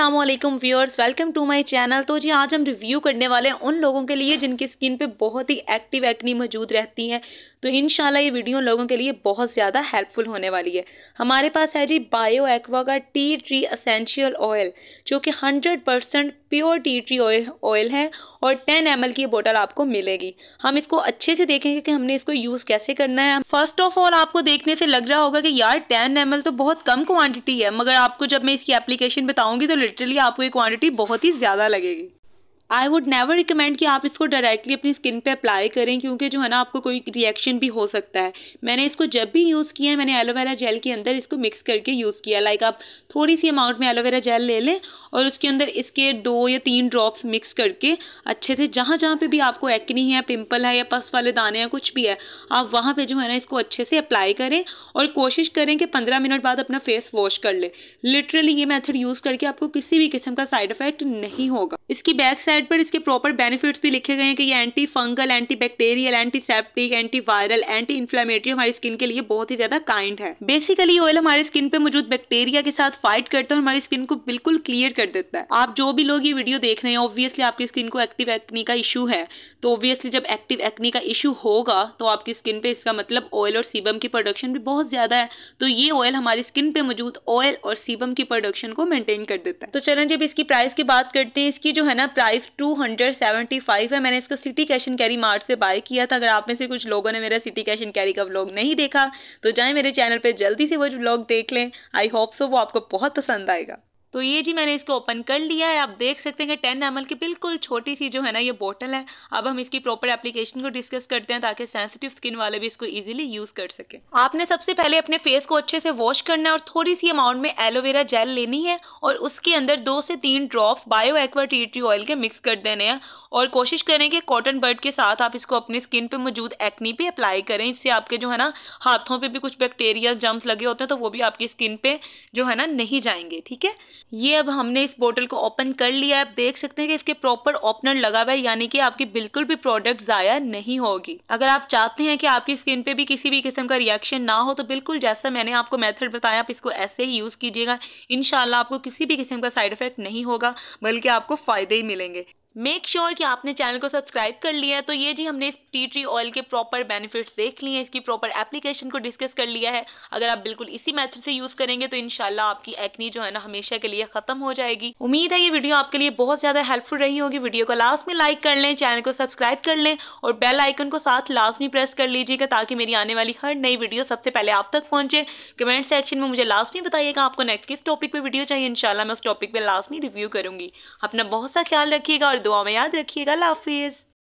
Aslam viewers welcome to my channel तो जी आज हम रिव्यू करने वाले हैं उन लोगों के लिए जिनकी स्किन पे बहुत ही एक्टिव एक्नी मौजूद रहती है तो इन ये वीडियो लोगों के लिए बहुत ज़्यादा हेल्पफुल होने वाली है हमारे पास है जी बायो एक्वा का टी ट्री असेंशियल ऑयल जो कि hundred percent pure tea tree oil है और टेन एम की बोतल आपको मिलेगी हम इसको अच्छे से देखेंगे कि हमने इसको यूज़ कैसे करना है फर्स्ट ऑफ ऑल आपको देखने से लग रहा होगा कि यार टेन एम तो बहुत कम क्वान्टिटी है मगर आपको जब मैं इसकी एप्लीकेशन बताऊँगी तो लिटरली आपको ये क्वांटिटी बहुत ही ज़्यादा लगेगी आई वुड नेवर रिकमेंड कि आप इसको डायरेक्टली अपनी स्किन पे अप्लाई करें क्योंकि जो है ना आपको कोई रिएक्शन भी हो सकता है मैंने इसको जब भी यूज़ किया है मैंने एलोवेरा जेल के अंदर इसको मिक्स करके यूज़ किया लाइक आप थोड़ी सी अमाउंट में एलोवेरा जेल ले लें और उसके अंदर इसके दो या तीन ड्रॉप्स मिक्स करके अच्छे से जहाँ जहाँ पर भी आपको एक्नी है पिम्पल है या पस वाले दाने हैं कुछ भी है आप वहाँ पर जो है ना इसको अच्छे से अप्लाई करें और कोशिश करें कि पंद्रह मिनट बाद अपना फेस वॉश कर लें लिटरली ये मैथड यूज़ करके आपको किसी भी किस्म का साइड इफ़ेक्ट नहीं होगा इसकी बैक साइड वेबसाइट पर इसके प्रॉपर बेनिफिट्स भी लिखे गए हैं कि ये anti fungal anti bacterial antiseptic anti viral anti inflammatory हमारी स्किन के लिए बहुत ही ज्यादा काइंड है बेसिकली ऑयल हमारे स्किन पे मौजूद बैक्टीरिया के साथ फाइट करता है और हमारी स्किन को बिल्कुल क्लियर कर देता है आप जो भी लोग ये वीडियो देख रहे हैं ऑब्वियसली आपकी स्किन को एक्टिव एक्नी का इशू है तो ऑब्वियसली जब एक्टिव एक्नी का इशू होगा तो आपकी स्किन पे इसका मतलब ऑयल और सीबम की प्रोडक्शन भी बहुत ज्यादा है तो ये ऑयल हमारी स्किन पे मौजूद ऑयल और सीबम की प्रोडक्शन को मेंटेन कर देता है तो चलन जब इसकी प्राइस की बात करते हैं इसकी जो है ना price price two hundred seventy five है मैंने इसको City Cash and Carry Mart से बाय किया था अगर आप में से कुछ लोगों ने मेरा सिटी कैश एंड कैरी का व्लॉग नहीं देखा तो जाएं मेरे चैनल पर जल्दी से वो व्लॉग देख लें आई होप सो वो आपको बहुत पसंद आएगा तो ये जी मैंने इसको ओपन कर लिया है आप देख सकते हैं कि टेन एम की बिल्कुल छोटी सी जो है ना ये बोतल है अब हम इसकी प्रॉपर एप्लीकेशन को डिस्कस करते हैं ताकि सेंसिटिव स्किन वाले भी इसको ईजिली यूज कर सके आपने सबसे पहले अपने फेस को अच्छे से वॉश करना है और थोड़ी सी अमाउंट में एलोवेरा जेल लेनी है और उसके अंदर दो से तीन drop Bio Aqua tea tree oil के मिक्स कर देने हैं और कोशिश करें कि कॉटन बर्ड के साथ आप इसको अपनी स्किन पर मौजूद एक्नी पे अप्लाई करें इससे आपके जो है ना हाथों पर भी कुछ बैक्टेरिया जम्स लगे होते हैं तो वो भी आपकी स्किन पे जो है ना नहीं जाएंगे ठीक है ये अब हमने इस बोटल को ओपन कर लिया है आप देख सकते हैं कि इसके प्रॉपर ओपनर लगा हुआ है यानी कि आपकी बिल्कुल भी प्रोडक्ट ज़ाया नहीं होगी अगर आप चाहते हैं कि आपकी स्किन पे भी किसी भी किस्म का रिएक्शन ना हो तो बिल्कुल जैसा मैंने आपको मेथड बताया आप इसको ऐसे ही यूज़ कीजिएगा इन आपको किसी भी किस्म का साइड इफेक्ट नहीं होगा बल्कि आपको फ़ायदे ही मिलेंगे मेक श्योर sure कि आपने चैनल को सब्सक्राइब कर लिया है तो ये जी हमने इस टी ट्री ऑयल के प्रॉपर बेनिफिट्स देख लिए हैं इसकी प्रॉपर एप्लीकेशन को डिस्कस कर लिया है अगर आप बिल्कुल इसी मेथड से यूज़ करेंगे तो इनशाला आपकी एक्नी जो है ना हमेशा के लिए ख़त्म हो जाएगी उम्मीद है ये वीडियो आपके लिए बहुत ज़्यादा हेल्पफुल रही होगी वीडियो को लास्ट में लाइक कर लें चैनल को सब्सक्राइब कर लें और बेल आइकन को साथ लास्ट में प्रेस कर लीजिएगा ताकि मेरी आने वाली हर नई वीडियो सबसे पहले आप तक पहुँचे कमेंट सेक्शन में मुझे लास्ट में बताइएगा आपको नेक्स्ट किस टॉपिक पर वीडियो चाहिए इनशाला मैं उस टॉपिक पर लास्ट में रिव्यू करूँगी अपना बहुत सा ख्याल रखिएगा और दुआ में याद रखिएगा लाफिज़